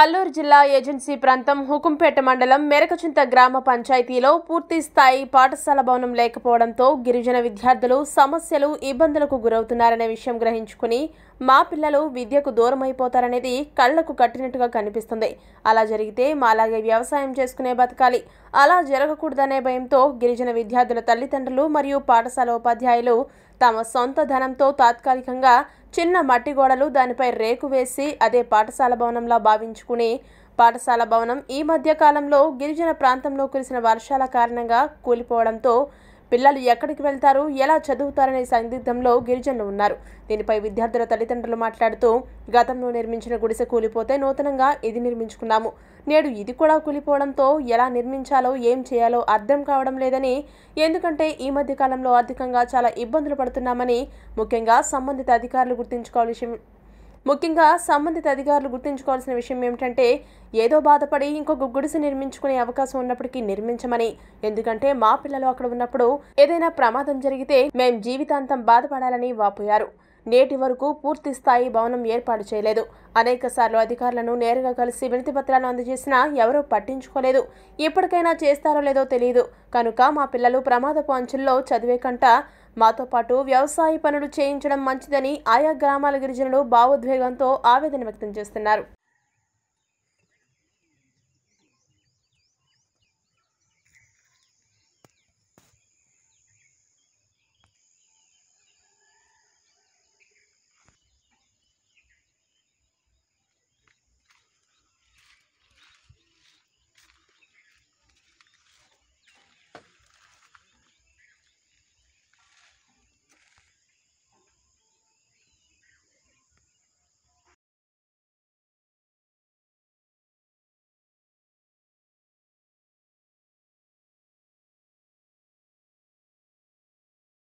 అల్లూరు జిల్లా ఏజెన్సీ ప్రాంతం హుకుంపేట మండలం మెరకచింత గ్రామ పంచాయతీలో పూర్తి స్థాయి పాఠశాల భవనం లేకపోవడంతో గిరిజన విద్యార్థులు సమస్యలు ఇబ్బందులకు గురవుతున్నారనే విషయం గ్రహించుకుని మా పిల్లలు విద్యకు దూరమైపోతారనేది కళ్లకు కట్టినట్టుగా కనిపిస్తుంది అలా జరిగితే మాలాగే వ్యవసాయం చేసుకునే బతకాలి అలా జరగకూడదనే భయంతో గిరిజన విద్యార్థుల తల్లిదండ్రులు మరియు పాఠశాల ఉపాధ్యాయులు తమ సొంత ధనంతో తాత్కాలికంగా చిన్న మట్టి గోడలు దానిపై రేకు వేసి అదే పాఠశాల భవనంలా భావించుకునే పాఠశాల భవనం ఈ మధ్య కాలంలో గిరిజన ప్రాంతంలో కురిసిన వర్షాల కారణంగా కూలిపోవడంతో పిల్లలు ఎక్కడికి వెళ్తారు ఎలా చదువుతారనే సందిగ్ధంలో గిరిజనులు ఉన్నారు దీనిపై విద్యార్థుల తల్లిదండ్రులు మాట్లాడుతూ గతంలో నిర్మించిన గుడిసె కూలిపోతే నూతనంగా ఇది నిర్మించుకున్నాము నేడు ఇది కూడా కూలిపోవడంతో ఎలా నిర్మించాలో ఏం చేయాలో అర్థం కావడం లేదని ఎందుకంటే ఈ మధ్య కాలంలో ఆర్థికంగా చాలా ఇబ్బందులు పడుతున్నామని ముఖ్యంగా సంబంధిత అధికారులు గుర్తుంచుకోవాల్సిన ముఖ్యంగా సంబంధిత అధికారులు గుర్తుంచుకోవాల్సిన విషయం ఏమిటంటే ఏదో బాధపడి ఇంకొక గుడిసె నిర్మించుకునే అవకాశం ఉన్నప్పటికీ నిర్మించమని ఎందుకంటే మా పిల్లలు అక్కడ ఉన్నప్పుడు ఏదైనా ప్రమాదం జరిగితే మేం జీవితాంతం బాధపడాలని వాపోయారు నేటి వరకు పూర్తి స్థాయి భవనం ఏర్పాటు చేయలేదు అనేక సార్లు అధికారులను నేరుగా కలిసి వినతి పత్రాలు అందజేసినా ఎవరూ పట్టించుకోలేదు ఇప్పటికైనా చేస్తారో లేదో తెలియదు కనుక మా పిల్లలు ప్రమాదపు అంచుల్లో చదివే కంట మాతో పాటు వ్యవసాయ పనులు చేయించడం మంచిదని ఆయా గ్రామాల గిరిజనులు భావోద్వేగంతో ఆవేదన వ్యక్తం చేస్తున్నారు